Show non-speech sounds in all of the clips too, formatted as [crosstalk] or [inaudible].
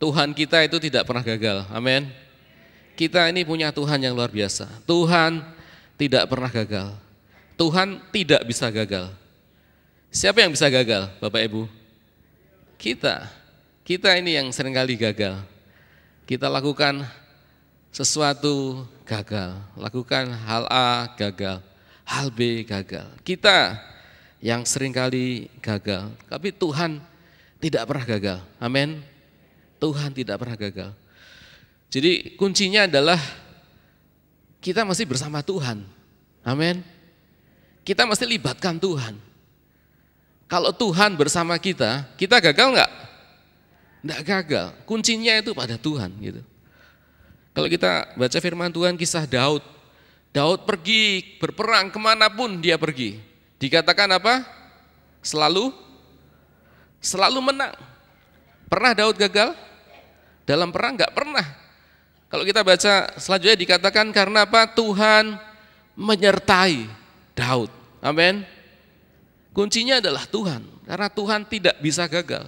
Tuhan kita itu tidak pernah gagal. Amin. Kita ini punya Tuhan yang luar biasa. Tuhan tidak pernah gagal. Tuhan tidak bisa gagal. Siapa yang bisa gagal, Bapak Ibu? Kita. Kita ini yang seringkali gagal. Kita lakukan sesuatu gagal, lakukan hal A gagal, hal B gagal. Kita yang seringkali gagal, tapi Tuhan tidak pernah gagal. Amin. Tuhan tidak pernah gagal. Jadi kuncinya adalah kita masih bersama Tuhan. Amin. Kita masih libatkan Tuhan. Kalau Tuhan bersama kita, kita gagal enggak? Enggak gagal. Kuncinya itu pada Tuhan gitu. Kalau kita baca firman Tuhan kisah Daud. Daud pergi berperang kemanapun dia pergi. Dikatakan apa? Selalu, selalu menang. Pernah Daud gagal? Dalam perang nggak pernah. Kalau kita baca selanjutnya dikatakan karena apa? Tuhan menyertai Daud. Amin. Kuncinya adalah Tuhan. Karena Tuhan tidak bisa gagal.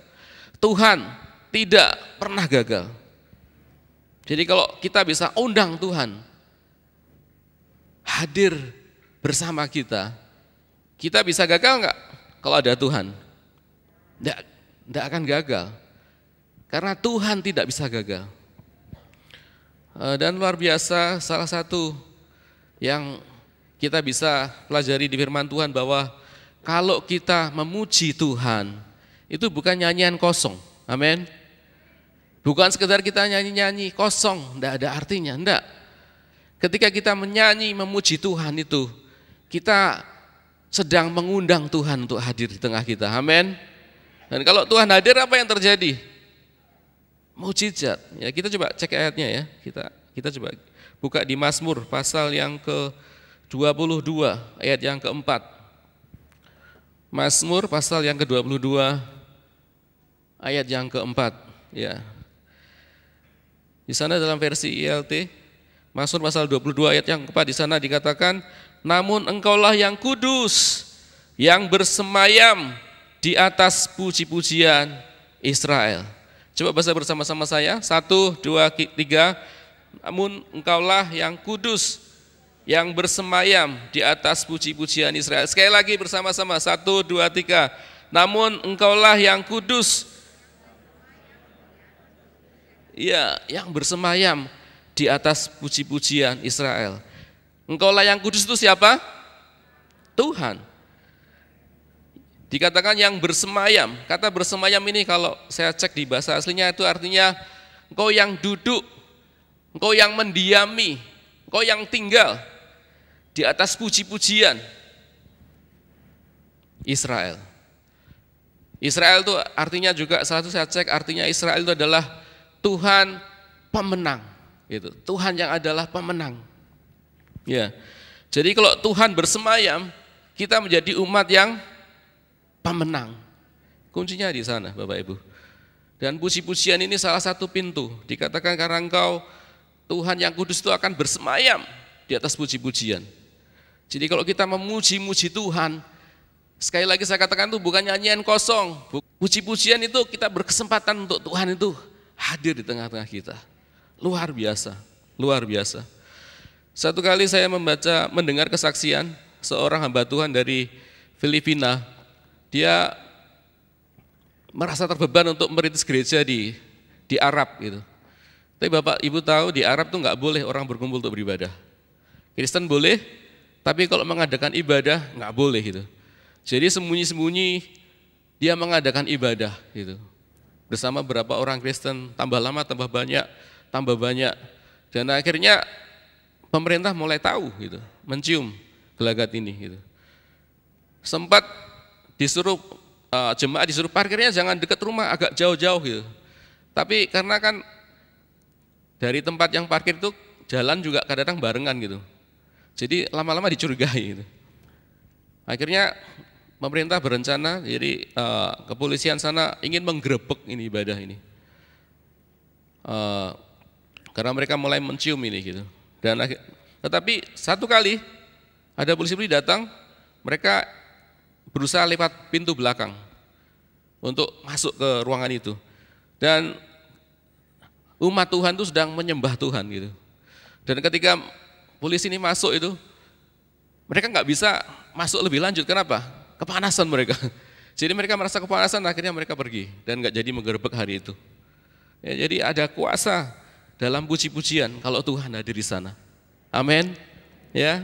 Tuhan tidak pernah gagal. Jadi kalau kita bisa undang Tuhan hadir bersama kita, kita bisa gagal nggak? Kalau ada Tuhan, nggak nggak akan gagal. Karena Tuhan tidak bisa gagal. Eh, dan luar biasa salah satu yang kita bisa pelajari di firman Tuhan bahwa kalau kita memuji Tuhan, itu bukan nyanyian kosong. Amin. Bukan sekedar kita nyanyi-nyanyi kosong, tidak ada artinya, tidak. Ketika kita menyanyi memuji Tuhan itu, kita sedang mengundang Tuhan untuk hadir di tengah kita. Amin. Dan kalau Tuhan hadir apa yang terjadi? mujizat. Ya, kita coba cek ayatnya ya. Kita kita coba buka di Mazmur pasal yang ke-22 ayat yang keempat. Mazmur pasal yang ke-22 ayat yang keempat ya. Di sana dalam versi ILT Mazmur pasal 22 ayat yang keempat di sana dikatakan namun engkaulah yang kudus yang bersemayam di atas puji-pujian Israel. Coba baca bersama-sama saya. Satu, dua, tiga. Namun engkaulah yang kudus, yang bersemayam di atas puji-pujian Israel. Sekali lagi bersama-sama. Satu, dua, tiga. Namun engkaulah yang kudus, ya, yang bersemayam di atas puji-pujian Israel. Engkaulah yang kudus itu siapa? Tuhan. Dikatakan yang bersemayam, kata bersemayam ini kalau saya cek di bahasa aslinya itu artinya engkau yang duduk, engkau yang mendiami, engkau yang tinggal di atas puji-pujian Israel. Israel itu artinya juga salah satu saya cek artinya Israel itu adalah Tuhan pemenang, gitu. Tuhan yang adalah pemenang. Ya. Jadi kalau Tuhan bersemayam, kita menjadi umat yang pemenang. Kuncinya di sana Bapak Ibu. Dan puji-pujian ini salah satu pintu. Dikatakan karena engkau Tuhan yang kudus itu akan bersemayam di atas puji-pujian. Jadi kalau kita memuji-muji Tuhan, sekali lagi saya katakan itu bukan nyanyian kosong. Puji-pujian itu kita berkesempatan untuk Tuhan itu hadir di tengah-tengah kita. Luar biasa, luar biasa. Satu kali saya membaca, mendengar kesaksian seorang hamba Tuhan dari Filipina, dia merasa terbeban untuk merintis gereja di di Arab gitu. Tapi Bapak Ibu tahu di Arab tuh nggak boleh orang berkumpul untuk beribadah. Kristen boleh, tapi kalau mengadakan ibadah nggak boleh gitu. Jadi sembunyi-sembunyi dia mengadakan ibadah gitu. Bersama berapa orang Kristen, tambah lama tambah banyak, tambah banyak. Dan akhirnya pemerintah mulai tahu gitu, mencium gelagat ini gitu. Sempat disuruh uh, jemaah disuruh parkirnya jangan dekat rumah, agak jauh-jauh gitu. Tapi karena kan dari tempat yang parkir itu jalan juga kadang-kadang barengan gitu. Jadi lama-lama dicurigai gitu. Akhirnya pemerintah berencana, jadi eh, kepolisian sana ingin menggerebek ini ibadah ini. Eh, karena mereka mulai mencium ini gitu. Dan tetapi satu kali ada polisi polisi datang, mereka berusaha lewat pintu belakang untuk masuk ke ruangan itu. Dan umat Tuhan itu sedang menyembah Tuhan gitu. Dan ketika polisi ini masuk itu, mereka nggak bisa masuk lebih lanjut. Kenapa? Kepanasan mereka. [laughs] Jadi mereka merasa kepanasan, akhirnya mereka pergi dan nggak jadi menggerbek hari itu. Ya, jadi ada kuasa dalam puji-pujian kalau Tuhan hadir di sana. Amin. Ya.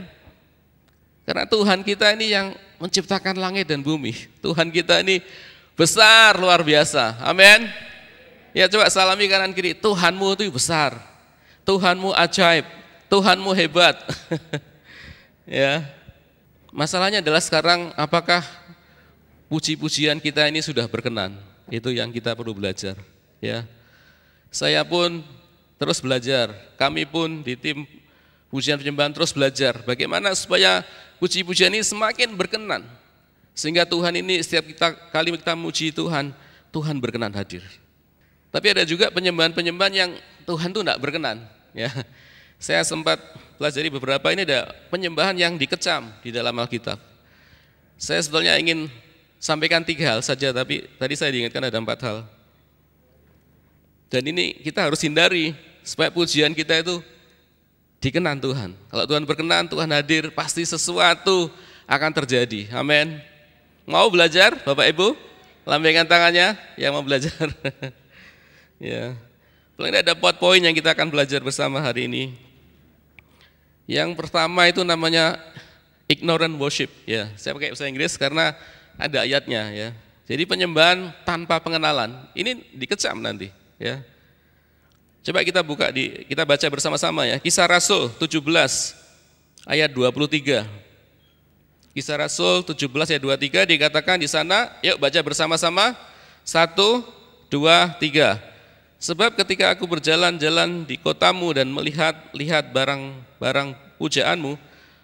Karena Tuhan kita ini yang menciptakan langit dan bumi. Tuhan kita ini besar luar biasa. Amin. Ya coba salami kanan kiri. Tuhanmu itu besar. Tuhanmu ajaib. Tuhanmu hebat. [laughs] ya. Masalahnya adalah sekarang apakah puji-pujian kita ini sudah berkenan? Itu yang kita perlu belajar, ya. Saya pun terus belajar. Kami pun di tim pujian-penyembahan terus belajar bagaimana supaya puji-pujian ini semakin berkenan sehingga Tuhan ini setiap kita kali kita muji Tuhan Tuhan berkenan hadir tapi ada juga penyembahan-penyembahan yang Tuhan tuh tidak berkenan ya saya sempat pelajari beberapa ini ada penyembahan yang dikecam di dalam Alkitab saya sebetulnya ingin sampaikan tiga hal saja tapi tadi saya diingatkan ada empat hal dan ini kita harus hindari supaya pujian kita itu dikenan Tuhan. Kalau Tuhan berkenan, Tuhan hadir, pasti sesuatu akan terjadi. Amin. Mau belajar, Bapak Ibu? Lambaikan tangannya yang mau belajar. [laughs] ya. Paling ada empat poin yang kita akan belajar bersama hari ini. Yang pertama itu namanya ignorant worship. Ya, saya pakai bahasa Inggris karena ada ayatnya ya. Jadi penyembahan tanpa pengenalan ini dikecam nanti ya. Coba kita buka di kita baca bersama-sama ya. Kisah Rasul 17 ayat 23. Kisah Rasul 17 ayat 23 dikatakan di sana, yuk baca bersama-sama. Satu, dua, tiga. Sebab ketika aku berjalan-jalan di kotamu dan melihat-lihat barang-barang pujaanmu,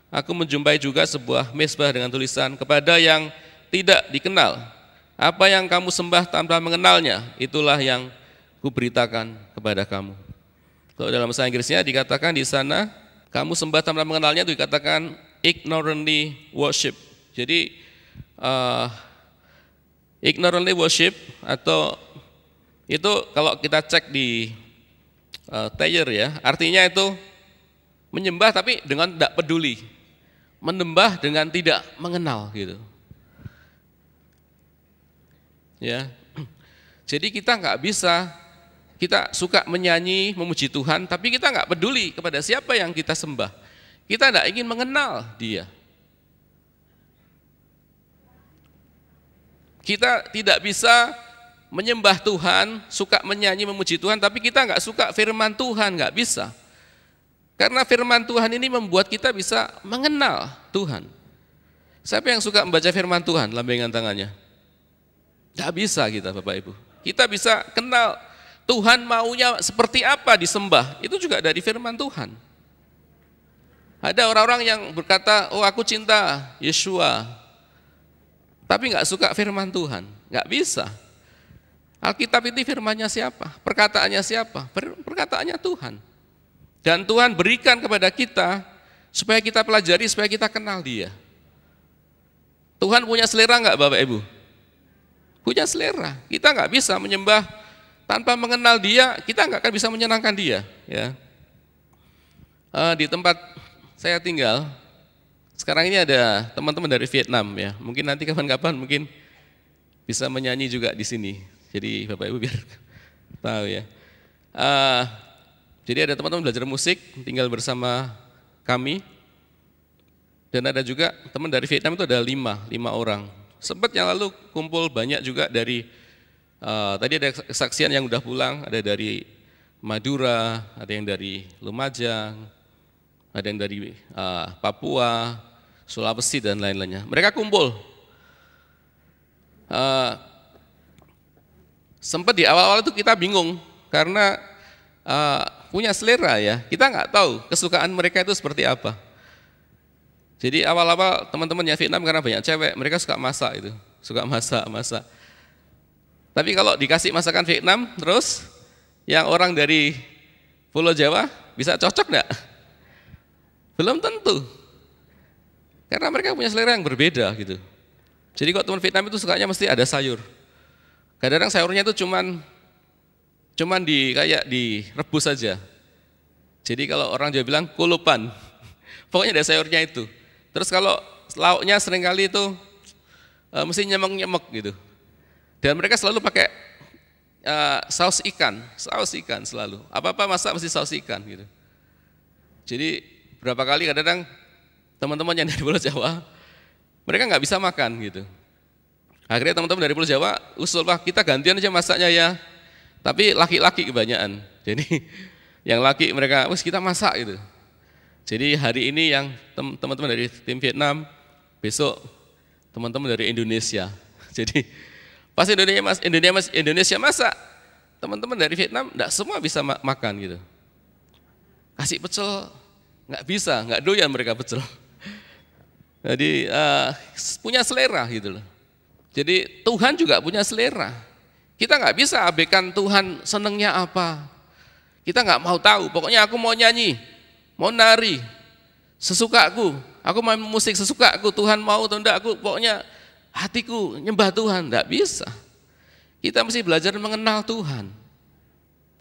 aku menjumpai juga sebuah mesbah dengan tulisan kepada yang tidak dikenal. Apa yang kamu sembah tanpa mengenalnya, itulah yang kuberitakan kepada kamu. Kalau dalam bahasa Inggrisnya dikatakan di sana kamu sembah tanpa mengenalnya itu dikatakan ignorantly worship. Jadi uh, ignorantly worship atau itu kalau kita cek di uh, eh, Tayer ya, artinya itu menyembah tapi dengan tidak peduli, menembah dengan tidak mengenal gitu. Ya, jadi kita nggak bisa kita suka menyanyi, memuji Tuhan, tapi kita nggak peduli kepada siapa yang kita sembah. Kita tidak ingin mengenal dia. Kita tidak bisa menyembah Tuhan, suka menyanyi, memuji Tuhan, tapi kita nggak suka firman Tuhan, nggak bisa. Karena firman Tuhan ini membuat kita bisa mengenal Tuhan. Siapa yang suka membaca firman Tuhan? lambaikan tangannya. Tidak bisa kita Bapak Ibu. Kita bisa kenal Tuhan maunya seperti apa disembah, itu juga dari firman Tuhan. Ada orang-orang yang berkata, oh aku cinta Yeshua, tapi nggak suka firman Tuhan, nggak bisa. Alkitab itu firmannya siapa? Perkataannya siapa? Perkataannya Tuhan. Dan Tuhan berikan kepada kita supaya kita pelajari, supaya kita kenal dia. Tuhan punya selera nggak Bapak Ibu? Punya selera. Kita nggak bisa menyembah tanpa mengenal dia, kita nggak akan bisa menyenangkan dia. Ya. Eh, di tempat saya tinggal, sekarang ini ada teman-teman dari Vietnam ya. Mungkin nanti kapan-kapan mungkin bisa menyanyi juga di sini. Jadi Bapak Ibu biar [laughs] tahu ya. Eh, jadi ada teman-teman belajar musik, tinggal bersama kami. Dan ada juga teman dari Vietnam itu ada lima, lima orang. Sempat yang lalu kumpul banyak juga dari Eh, tadi ada kesaksian yang udah pulang, ada dari Madura, ada yang dari Lumajang, ada yang dari uh, Papua, Sulawesi dan lain-lainnya. Mereka kumpul. Uh, eh, sempat di awal-awal itu kita bingung karena uh, punya selera ya. Kita nggak tahu kesukaan mereka itu seperti apa. Jadi awal-awal teman-temannya Vietnam karena banyak cewek, mereka suka masak itu, suka masak masak. Tapi kalau dikasih masakan Vietnam, terus yang orang dari Pulau Jawa bisa cocok enggak? Belum tentu. Karena mereka punya selera yang berbeda gitu. Jadi kalau teman Vietnam itu sukanya mesti ada sayur. Kadang-kadang sayurnya itu cuman cuman di kayak direbus saja. Jadi kalau orang Jawa bilang kulupan. [laughs] Pokoknya ada sayurnya itu. Terus kalau lauknya seringkali itu e, mesti nyemek-nyemek gitu. Dan mereka selalu pakai uh, saus ikan, saus ikan selalu. Apa-apa masak mesti saus ikan gitu. Jadi berapa kali kadang-kadang teman-teman yang [laughs] dari Pulau Jawa, mereka nggak bisa makan gitu. Akhirnya teman-teman dari Pulau Jawa usul, Pak, kita gantian aja masaknya ya. Tapi laki-laki kebanyakan. Jadi [laughs] yang laki mereka, wes kita masak gitu. Jadi hari ini yang teman-teman dari tim Vietnam, besok teman-teman dari Indonesia. [laughs] Jadi Pas Indonesia, mas, Indonesia, mas, Indonesia masak, teman-teman dari Vietnam tidak semua bisa ma makan gitu. Kasih pecel, nggak bisa, nggak doyan mereka pecel. [laughs] Jadi uh, punya selera gitu loh. Jadi Tuhan juga punya selera. Kita nggak bisa abaikan Tuhan senengnya apa. Kita nggak mau tahu. Pokoknya aku mau nyanyi, mau nari, sesukaku. Aku main musik sesukaku. Tuhan mau atau enggak aku pokoknya hatiku nyembah Tuhan, tidak bisa. Kita mesti belajar mengenal Tuhan.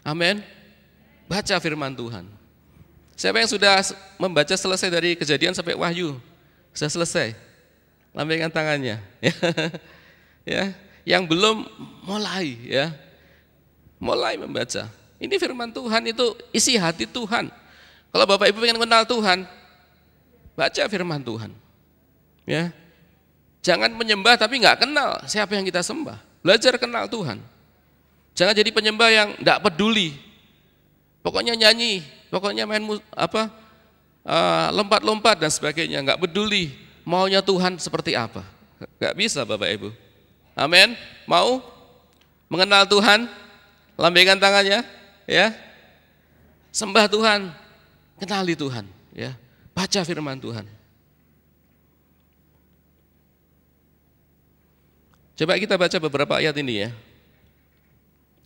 Amin. Baca firman Tuhan. Siapa yang sudah membaca selesai dari kejadian sampai wahyu? Sudah selesai? Lambaikan tangannya. Ya. [laughs] ya. Yang belum mulai ya. Mulai membaca. Ini firman Tuhan itu isi hati Tuhan. Kalau Bapak Ibu ingin mengenal Tuhan, baca firman Tuhan. Ya. Jangan menyembah tapi nggak kenal siapa yang kita sembah. Belajar kenal Tuhan. Jangan jadi penyembah yang tidak peduli. Pokoknya nyanyi, pokoknya main apa eh, lompat-lompat dan sebagainya. Nggak peduli maunya Tuhan seperti apa. Nggak bisa Bapak Ibu. Amin. Mau mengenal Tuhan? Lambaikan tangannya, ya. Sembah Tuhan, kenali Tuhan, ya. Baca firman Tuhan. Coba kita baca beberapa ayat ini ya.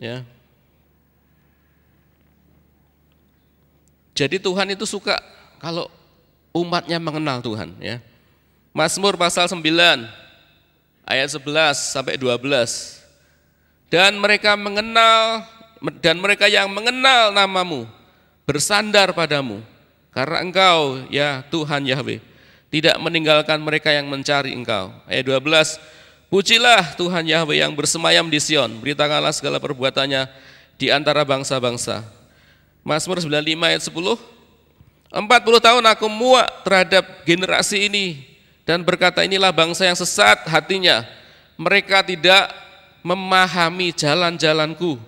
Ya. Jadi Tuhan itu suka kalau umatnya mengenal Tuhan ya. Mazmur pasal 9 ayat 11 sampai 12. Dan mereka mengenal dan mereka yang mengenal namamu bersandar padamu karena engkau ya Tuhan Yahweh tidak meninggalkan mereka yang mencari engkau. Ayat 12 Pujilah Tuhan Yahweh yang bersemayam di Sion, beritakanlah segala perbuatannya di antara bangsa-bangsa. Mazmur 95 ayat 10. 40 tahun aku muak terhadap generasi ini dan berkata inilah bangsa yang sesat hatinya. Mereka tidak memahami jalan-jalanku.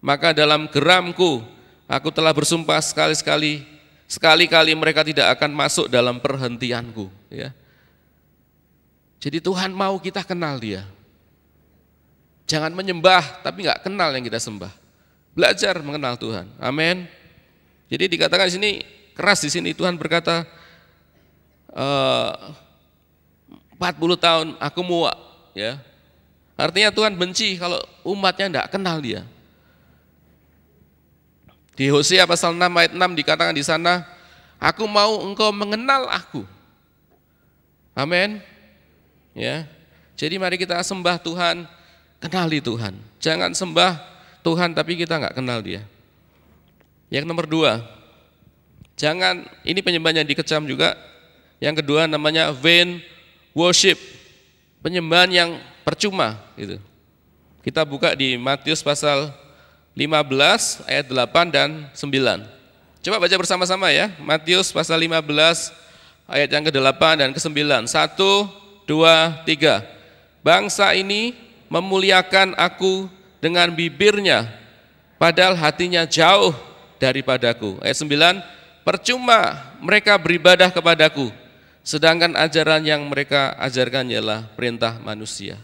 Maka dalam geramku aku telah bersumpah sekali-sekali sekali-kali mereka tidak akan masuk dalam perhentianku, ya. Jadi Tuhan mau kita kenal dia. Jangan menyembah tapi nggak kenal yang kita sembah. Belajar mengenal Tuhan. Amin. Jadi dikatakan di sini keras di sini Tuhan berkata e, eh, 40 tahun aku muak ya. Artinya Tuhan benci kalau umatnya tidak kenal dia. Di Hosea pasal 6 ayat 6 dikatakan di sana, aku mau engkau mengenal aku. Amin. Ya. Jadi mari kita sembah Tuhan, kenali Tuhan. Jangan sembah Tuhan tapi kita nggak kenal dia. Yang nomor dua, jangan ini penyembahan yang dikecam juga. Yang kedua namanya vain worship, penyembahan yang percuma gitu. Kita buka di Matius pasal 15 ayat 8 dan 9. Coba baca bersama-sama ya, Matius pasal 15 ayat yang ke-8 dan ke-9. Satu, dua, tiga. Bangsa ini memuliakan aku dengan bibirnya, padahal hatinya jauh daripadaku. Ayat sembilan, percuma mereka beribadah kepadaku, sedangkan ajaran yang mereka ajarkan ialah perintah manusia.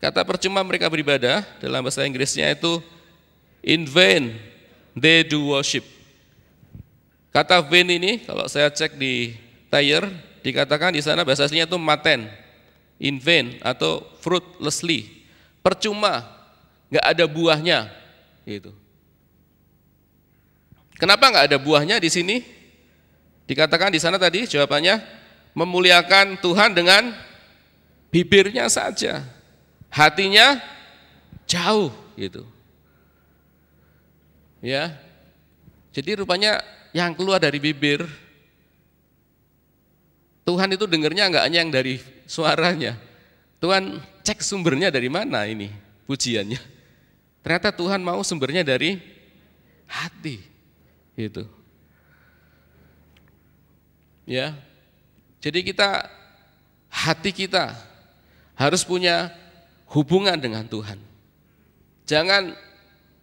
Kata percuma mereka beribadah, dalam bahasa Inggrisnya itu in vain they do worship. Kata vain ini, kalau saya cek di tayar, Dikatakan di sana bahasa aslinya itu maten, in vain atau fruitlessly, percuma, nggak ada buahnya, gitu. Kenapa nggak ada buahnya di sini? Dikatakan di sana tadi jawabannya memuliakan Tuhan dengan bibirnya saja, hatinya jauh, gitu. Ya, jadi rupanya yang keluar dari bibir Tuhan itu dengernya enggak hanya yang dari suaranya. Tuhan cek sumbernya dari mana ini pujiannya. Ternyata Tuhan mau sumbernya dari hati. Gitu. Ya. Jadi kita hati kita harus punya hubungan dengan Tuhan. Jangan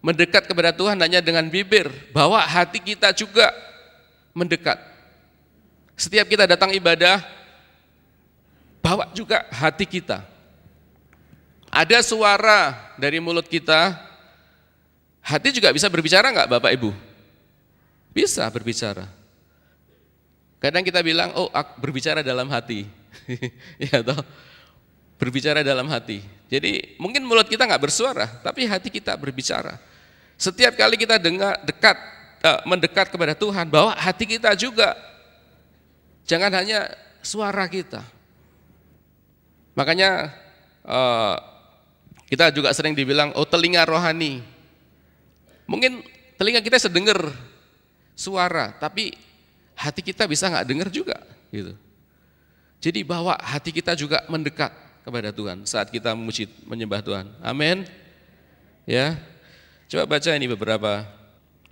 mendekat kepada Tuhan hanya dengan bibir, bawa hati kita juga mendekat. Setiap kita datang ibadah, bawa juga hati kita. Ada suara dari mulut kita, hati juga bisa berbicara nggak Bapak Ibu? Bisa berbicara. Kadang kita bilang, oh berbicara dalam hati. [laughs] ya toh, berbicara dalam hati. Jadi mungkin mulut kita nggak bersuara, tapi hati kita berbicara. Setiap kali kita dengar dekat, eh, mendekat kepada Tuhan, bawa hati kita juga Jangan hanya suara kita. Makanya eh, kita juga sering dibilang, oh telinga rohani. Mungkin telinga kita sedengar suara, tapi hati kita bisa nggak dengar juga. gitu. Jadi bawa hati kita juga mendekat kepada Tuhan saat kita memuji menyembah Tuhan. Amin. Ya. Coba baca ini beberapa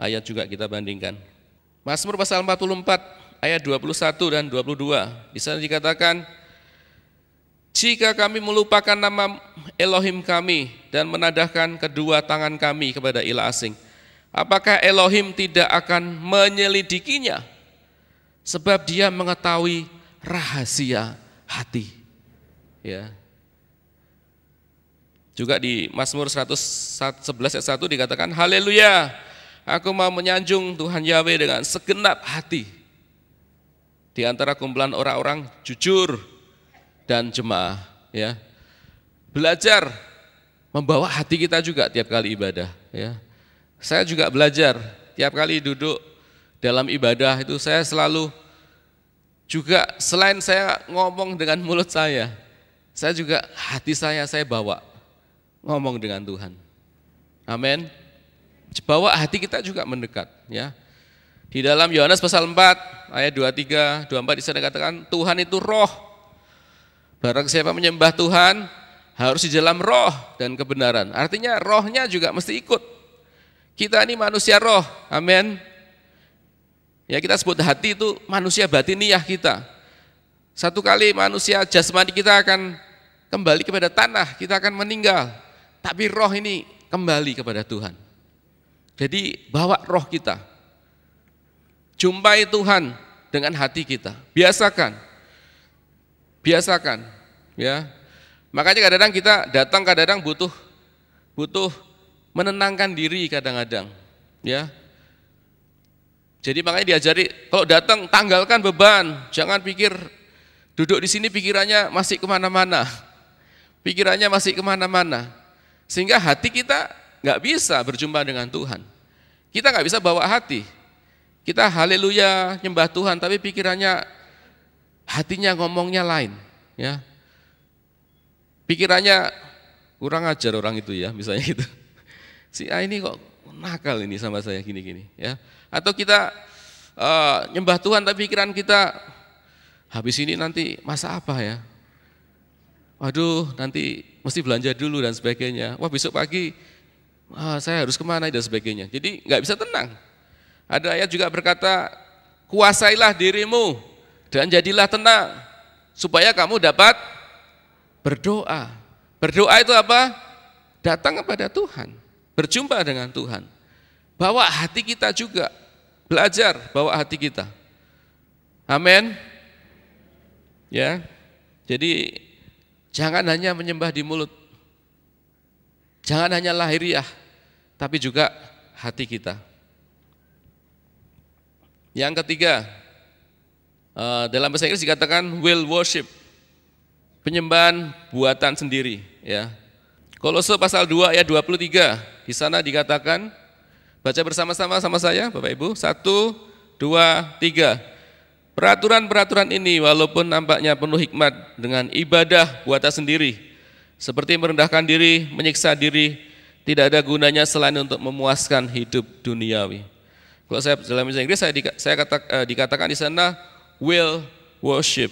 ayat juga kita bandingkan. Mazmur pasal 44 ayat 21 dan 22. Bisa dikatakan jika kami melupakan nama Elohim kami dan menadahkan kedua tangan kami kepada ilah asing, apakah Elohim tidak akan menyelidikinya? Sebab dia mengetahui rahasia hati. Ya. Juga di Mazmur 111 ayat 1 dikatakan, Haleluya, aku mau menyanjung Tuhan Yahweh dengan segenap hati di antara kumpulan orang-orang jujur dan jemaah ya. Belajar membawa hati kita juga tiap kali ibadah ya. Saya juga belajar tiap kali duduk dalam ibadah itu saya selalu juga selain saya ngomong dengan mulut saya, saya juga hati saya saya bawa ngomong dengan Tuhan. Amin. Bawa hati kita juga mendekat ya. Di dalam Yohanes pasal 4 ayat 23, 24 di sana katakan Tuhan itu roh. Barang siapa menyembah Tuhan harus di dalam roh dan kebenaran. Artinya rohnya juga mesti ikut. Kita ini manusia roh. Amin. Ya kita sebut hati itu manusia batiniah kita. Satu kali manusia jasmani kita akan kembali kepada tanah, kita akan meninggal. Tapi roh ini kembali kepada Tuhan. Jadi bawa roh kita, Jumpai Tuhan dengan hati kita. Biasakan. Biasakan, ya. Makanya kadang-kadang kita datang kadang-kadang butuh butuh menenangkan diri kadang-kadang, ya. Jadi makanya diajari kalau datang tanggalkan beban, jangan pikir duduk di sini pikirannya masih kemana-mana, pikirannya masih kemana-mana, sehingga hati kita nggak bisa berjumpa dengan Tuhan. Kita nggak bisa bawa hati, kita haleluya nyembah Tuhan tapi pikirannya hatinya ngomongnya lain, ya. Pikirannya kurang ajar orang itu ya, misalnya gitu. Si A ini kok nakal ini sama saya gini-gini, ya. Atau kita uh, nyembah Tuhan tapi pikiran kita habis ini nanti masa apa ya? Waduh, nanti mesti belanja dulu dan sebagainya. Wah, besok pagi ah, saya harus kemana dan sebagainya. Jadi nggak bisa tenang. Ada ayat juga berkata, kuasailah dirimu dan jadilah tenang supaya kamu dapat berdoa. Berdoa itu apa? Datang kepada Tuhan, berjumpa dengan Tuhan. Bawa hati kita juga, belajar bawa hati kita. Amin. Ya. Jadi jangan hanya menyembah di mulut. Jangan hanya lahiriah, tapi juga hati kita. Yang ketiga, eh, dalam bahasa Inggris dikatakan will worship, penyembahan buatan sendiri. Ya. Kolose pasal 2 ayat 23, di sana dikatakan, baca bersama-sama sama saya Bapak Ibu, satu, dua, tiga. Peraturan-peraturan ini walaupun nampaknya penuh hikmat dengan ibadah buatan sendiri, seperti merendahkan diri, menyiksa diri, tidak ada gunanya selain untuk memuaskan hidup duniawi. Kalau saya dalam bahasa Inggris saya, di, saya kata, eh, dikatakan di sana will worship.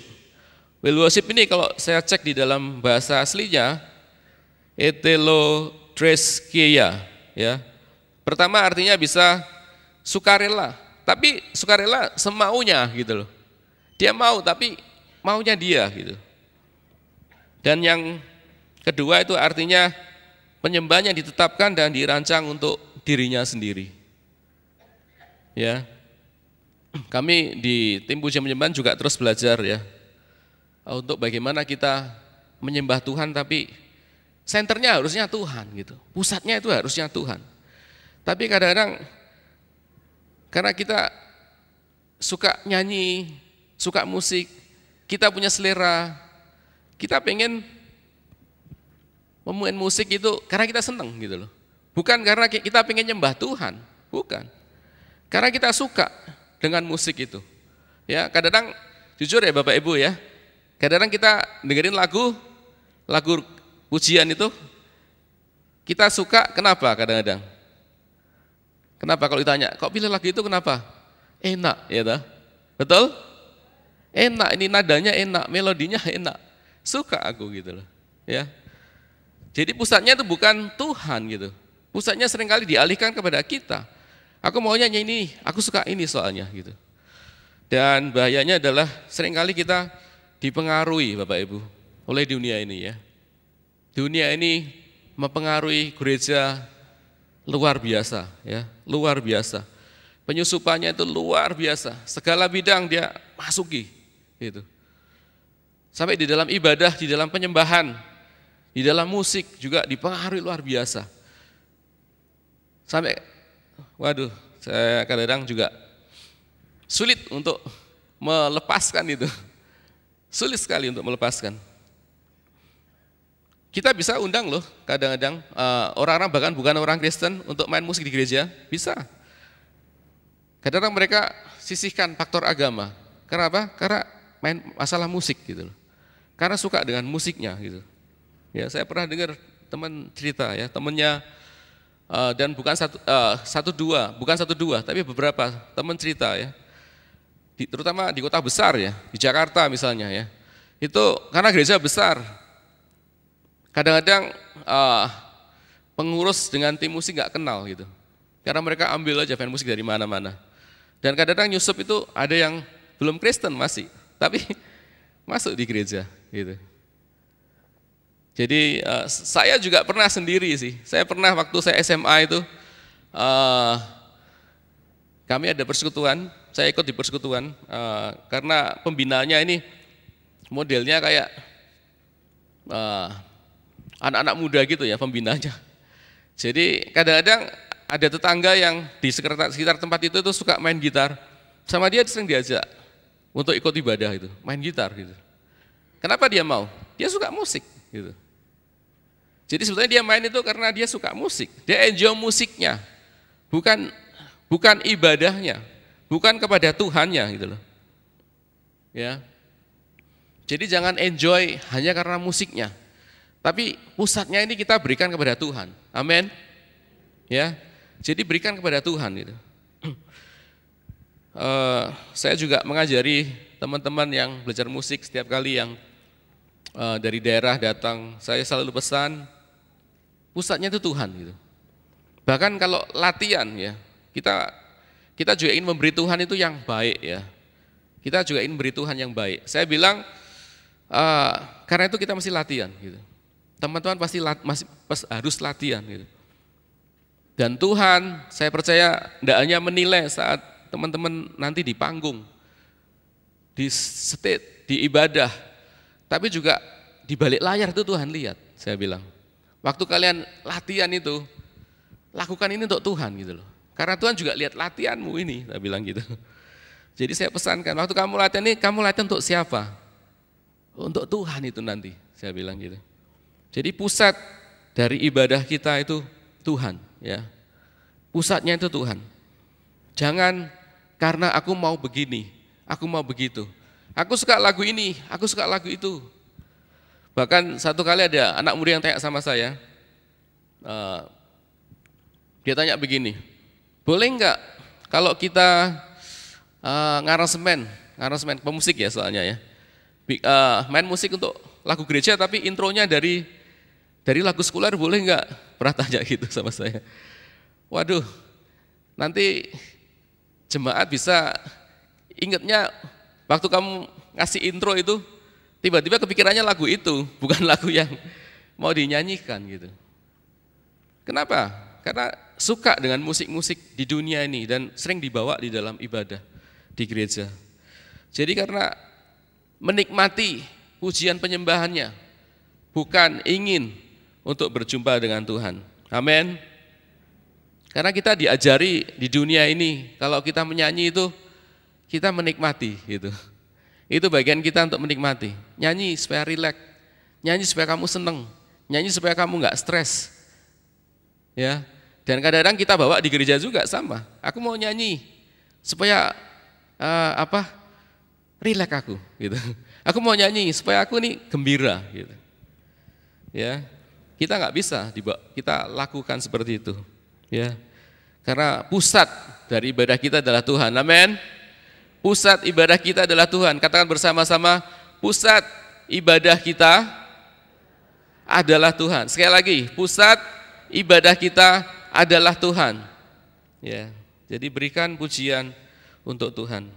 Will worship ini kalau saya cek di dalam bahasa aslinya etelotreskeia ya. Pertama artinya bisa sukarela, tapi sukarela semaunya gitu loh. Dia mau tapi maunya dia gitu. Dan yang kedua itu artinya penyembahnya ditetapkan dan dirancang untuk dirinya sendiri. Ya. Kami di tim puja menyembah juga terus belajar ya. Untuk bagaimana kita menyembah Tuhan tapi senternya harusnya Tuhan gitu. Pusatnya itu harusnya Tuhan. Tapi kadang-kadang karena kita suka nyanyi, suka musik, kita punya selera, kita pengen pemain musik itu karena kita seneng gitu loh. Bukan karena kita pengen nyembah Tuhan, bukan. Karena kita suka dengan musik itu. Ya, kadang-kadang jujur ya Bapak Ibu ya. Kadang-kadang kita dengerin lagu lagu pujian itu kita suka kenapa kadang-kadang? Kenapa kalau ditanya, kok pilih lagu itu kenapa? Enak, ya toh? Betul? Enak, ini nadanya enak, melodinya enak. Suka aku gitu loh. Ya. Jadi pusatnya itu bukan Tuhan gitu. Pusatnya seringkali dialihkan kepada kita. Aku maunya ini, aku suka ini soalnya gitu. Dan bahayanya adalah seringkali kita dipengaruhi Bapak Ibu oleh dunia ini ya. Dunia ini mempengaruhi gereja luar biasa ya, luar biasa. Penyusupannya itu luar biasa. Segala bidang dia masuki gitu. Sampai di dalam ibadah, di dalam penyembahan, di dalam musik juga dipengaruhi luar biasa. Sampai waduh, saya kadang-kadang juga sulit untuk melepaskan itu. Sulit sekali untuk melepaskan. Kita bisa undang loh kadang-kadang eh, orang-orang bahkan bukan orang Kristen untuk main musik di gereja, bisa. Kadang-kadang mereka sisihkan faktor agama. Karena apa? Karena main masalah musik gitu loh. Karena suka dengan musiknya gitu. Ya, saya pernah dengar teman cerita ya, temennya. Eh, dan bukan satu, uh, satu dua, bukan satu dua, tapi beberapa teman cerita ya, di, terutama di kota besar ya, di Jakarta misalnya ya, itu karena gereja besar, kadang-kadang uh, pengurus dengan tim musik nggak kenal gitu, karena mereka ambil aja fan musik dari mana-mana, dan kadang-kadang Yusuf itu ada yang belum Kristen masih, tapi [laughs] masuk di gereja gitu. Jadi uh, saya juga pernah sendiri sih. Saya pernah waktu saya SMA itu uh, kami ada persekutuan. Saya ikut di persekutuan uh, karena pembinanya ini modelnya kayak anak-anak uh, muda gitu ya pembinanya. Jadi kadang-kadang ada tetangga yang di sekitar, tempat itu itu suka main gitar. Sama dia sering diajak untuk ikut ibadah itu, main gitar gitu. Kenapa dia mau? Dia suka musik gitu. Jadi sebetulnya dia main itu karena dia suka musik. Dia enjoy musiknya. Bukan bukan ibadahnya, bukan kepada Tuhannya gitu loh. Ya. Jadi jangan enjoy hanya karena musiknya. Tapi pusatnya ini kita berikan kepada Tuhan. Amin. Ya. Jadi berikan kepada Tuhan gitu. Uh, saya juga mengajari teman-teman yang belajar musik setiap kali yang Eh, dari daerah datang, saya selalu pesan pusatnya itu Tuhan gitu. Bahkan kalau latihan ya, kita kita juga ingin memberi Tuhan itu yang baik ya. Kita juga ingin memberi Tuhan yang baik. Saya bilang uh, karena itu kita masih latihan gitu. Teman-teman pasti lat, masih pas, harus latihan gitu. Dan Tuhan saya percaya tidak hanya menilai saat teman-teman nanti di panggung, di state, di ibadah, tapi juga di balik layar itu Tuhan lihat, saya bilang. Waktu kalian latihan itu, lakukan ini untuk Tuhan gitu loh. Karena Tuhan juga lihat latihanmu ini, saya bilang gitu. Jadi saya pesankan, waktu kamu latihan ini, kamu latihan untuk siapa? Untuk Tuhan itu nanti, saya bilang gitu. Jadi pusat dari ibadah kita itu Tuhan, ya. Pusatnya itu Tuhan. Jangan karena aku mau begini, aku mau begitu. Aku suka lagu ini, aku suka lagu itu. Bahkan satu kali ada anak murid yang tanya sama saya, uh, dia tanya begini, boleh nggak kalau kita uh, eh, ngarasemen ngaransemen pemusik ya soalnya ya, uh, main musik untuk lagu gereja tapi intronya dari dari lagu sekuler boleh nggak? Pernah tanya [laughs] gitu sama saya. Waduh, nanti jemaat bisa ingatnya Waktu kamu ngasih intro itu, tiba-tiba kepikirannya lagu itu, [laughs] bukan lagu yang mau dinyanyikan gitu. Kenapa? Karena suka dengan musik-musik di dunia ini dan sering dibawa di dalam ibadah di gereja. Jadi karena menikmati pujian penyembahannya, bukan ingin untuk berjumpa dengan Tuhan. Amin. Karena kita diajari di dunia ini, kalau kita menyanyi itu kita menikmati gitu. Itu bagian kita untuk menikmati. Nyanyi supaya rileks, nyanyi supaya kamu seneng, nyanyi supaya kamu nggak stres. Ya, dan kadang-kadang kita bawa di gereja juga sama. Aku mau nyanyi supaya uh, apa? Rileks aku gitu. [laughs] Aku mau nyanyi supaya aku nih gembira gitu. Ya, kita nggak bisa dibawa, kita lakukan seperti itu. Ya, karena pusat dari ibadah kita adalah Tuhan. Amin pusat ibadah kita adalah Tuhan. Katakan bersama-sama, pusat ibadah kita adalah Tuhan. Sekali lagi, pusat ibadah kita adalah Tuhan. Ya. Jadi berikan pujian untuk Tuhan.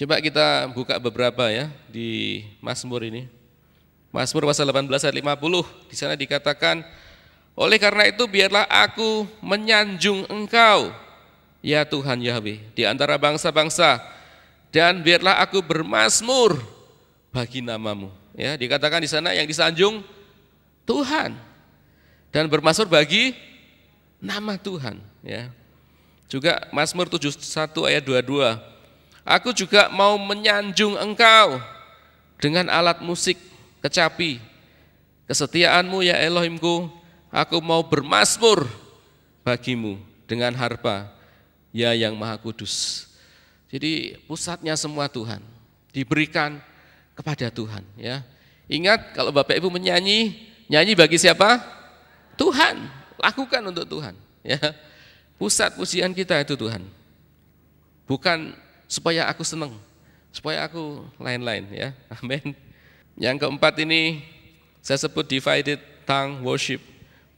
Coba kita buka beberapa ya di Mazmur ini. Mazmur pasal 18 ayat 50 di sana dikatakan oleh karena itu biarlah aku menyanjung engkau ya Tuhan Yahweh, di antara bangsa-bangsa, dan biarlah aku bermasmur bagi namamu. Ya, dikatakan di sana yang disanjung Tuhan dan bermasmur bagi nama Tuhan. Ya. Juga Mazmur 71 ayat 22. Aku juga mau menyanjung engkau dengan alat musik kecapi. Kesetiaanmu ya Elohimku, aku mau bermasmur bagimu dengan harpa ya yang maha kudus. Jadi pusatnya semua Tuhan diberikan kepada Tuhan ya. Ingat kalau Bapak Ibu menyanyi, nyanyi bagi siapa? Tuhan. Lakukan untuk Tuhan ya. Pusat pujian kita itu Tuhan. Bukan supaya aku senang, supaya aku lain-lain ya. Amin. Yang keempat ini saya sebut divided tongue worship,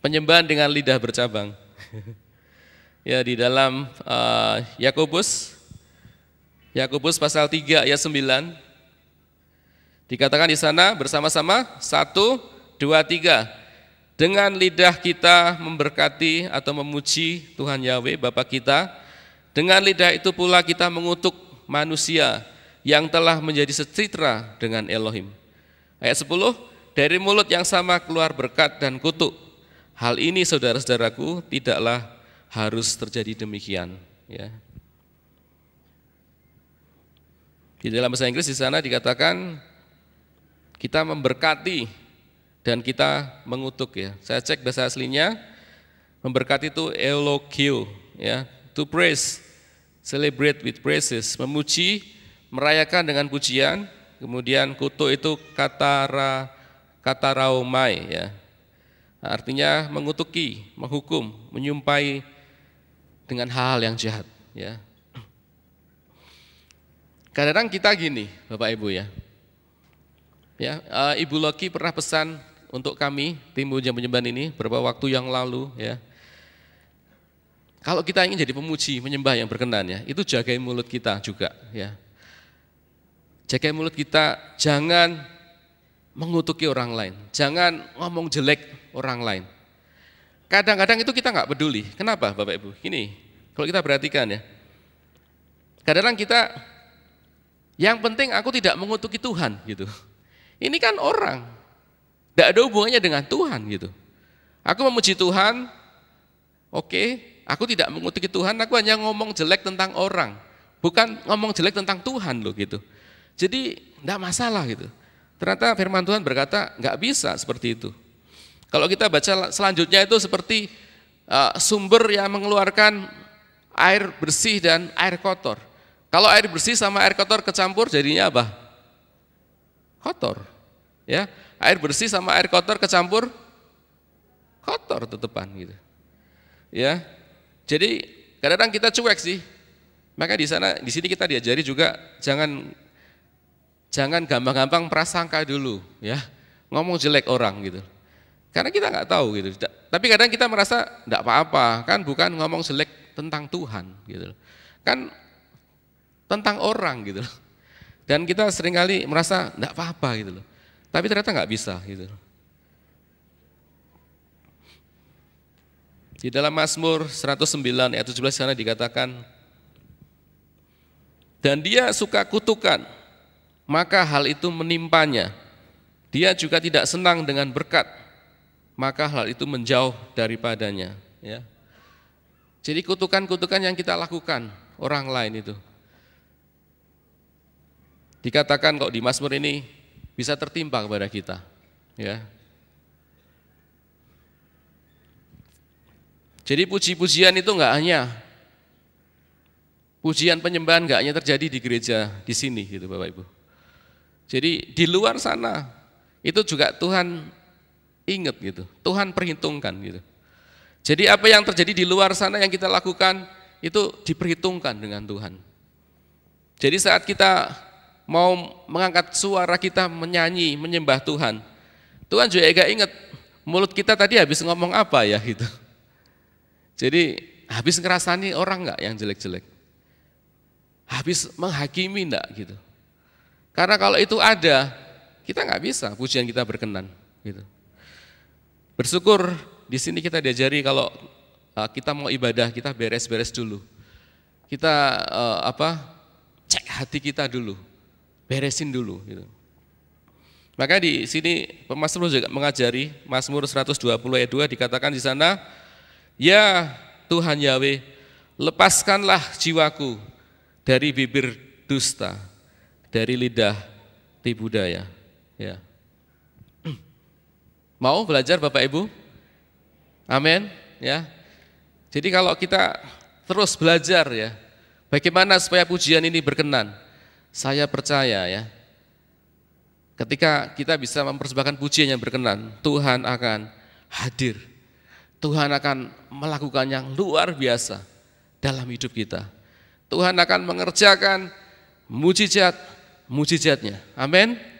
penyembahan dengan lidah bercabang. [laughs] ya di dalam uh, Yakobus Yakobus pasal 3 ayat 9 dikatakan di sana bersama-sama 1 2 3 dengan lidah kita memberkati atau memuji Tuhan Yahweh Bapa kita dengan lidah itu pula kita mengutuk manusia yang telah menjadi secitra dengan Elohim ayat 10 dari mulut yang sama keluar berkat dan kutuk hal ini saudara-saudaraku tidaklah harus terjadi demikian. Ya. Di dalam bahasa Inggris di sana dikatakan kita memberkati dan kita mengutuk ya. Saya cek bahasa aslinya memberkati itu eulogio ya, to praise, celebrate with praises, memuji, merayakan dengan pujian, kemudian kutuk itu katara raumai ya. Artinya mengutuki, menghukum, menyumpai dengan hal-hal yang jahat. Ya. Kadang-kadang kita gini, Bapak Ibu ya. Ya, eh, Ibu Loki pernah pesan untuk kami tim penyembahan ini beberapa waktu yang lalu ya. Kalau kita ingin jadi pemuji, menyembah yang berkenan ya, itu jagai mulut kita juga ya. Jagai mulut kita, jangan mengutuki orang lain, jangan ngomong jelek orang lain. Kadang-kadang itu kita nggak peduli. Kenapa Bapak Ibu? Ini, kalau kita perhatikan ya. Kadang-kadang kita, yang penting aku tidak mengutuki Tuhan gitu. Ini kan orang, tidak ada hubungannya dengan Tuhan gitu. Aku memuji Tuhan, oke, okay, aku tidak mengutuki Tuhan, aku hanya ngomong jelek tentang orang. Bukan ngomong jelek tentang Tuhan loh gitu. Jadi tidak masalah gitu. Ternyata firman Tuhan berkata nggak bisa seperti itu. Kalau kita baca selanjutnya itu seperti eh, sumber yang mengeluarkan air bersih dan air kotor. Kalau air bersih sama air kotor kecampur jadinya apa? Kotor. Ya, air bersih sama air kotor kecampur kotor tetepan gitu. Ya. Jadi kadang-kadang kita cuek sih. Maka di sana di sini kita diajari juga jangan jangan gampang-gampang prasangka dulu ya. Ngomong jelek orang gitu. Karena kita nggak tahu gitu. Tapi kadang kita merasa tidak apa-apa, kan bukan ngomong selek tentang Tuhan gitu. Kan tentang orang gitu. Dan kita seringkali merasa tidak apa-apa gitu Tapi ternyata nggak bisa gitu. Di dalam Mazmur 109 ayat 17 sana dikatakan dan dia suka kutukan, maka hal itu menimpanya. Dia juga tidak senang dengan berkat, maka hal itu menjauh daripadanya. Ya. Jadi kutukan-kutukan yang kita lakukan orang lain itu. Dikatakan kok di Mazmur ini bisa tertimpa kepada kita. Ya. Jadi puji-pujian itu enggak hanya pujian penyembahan enggak hanya terjadi di gereja di sini gitu Bapak Ibu. Jadi di luar sana itu juga Tuhan Ingat gitu, Tuhan perhitungkan gitu. Jadi apa yang terjadi di luar sana yang kita lakukan itu diperhitungkan dengan Tuhan. Jadi saat kita mau mengangkat suara kita menyanyi, menyembah Tuhan, Tuhan juga agak ingat mulut kita tadi habis ngomong apa ya gitu. Jadi habis ngerasani orang nggak yang jelek-jelek? Habis menghakimi enggak gitu? Karena kalau itu ada, kita nggak bisa pujian kita berkenan gitu. Bersyukur di sini kita diajari kalau eh, kita mau ibadah kita beres-beres dulu. Kita eh, apa? Cek hati kita dulu. Beresin dulu gitu. Maka di sini Mazmur juga mengajari Mazmur 120 ayat 2 dikatakan di sana, "Ya Tuhan Yahweh, lepaskanlah jiwaku dari bibir dusta, dari lidah tipu daya." Ya. Mau belajar Bapak Ibu? Amin, ya. Jadi kalau kita terus belajar ya, bagaimana supaya pujian ini berkenan? Saya percaya ya, ketika kita bisa mempersembahkan pujian yang berkenan, Tuhan akan hadir. Tuhan akan melakukan yang luar biasa dalam hidup kita. Tuhan akan mengerjakan mujizat mujizatnya. Amin.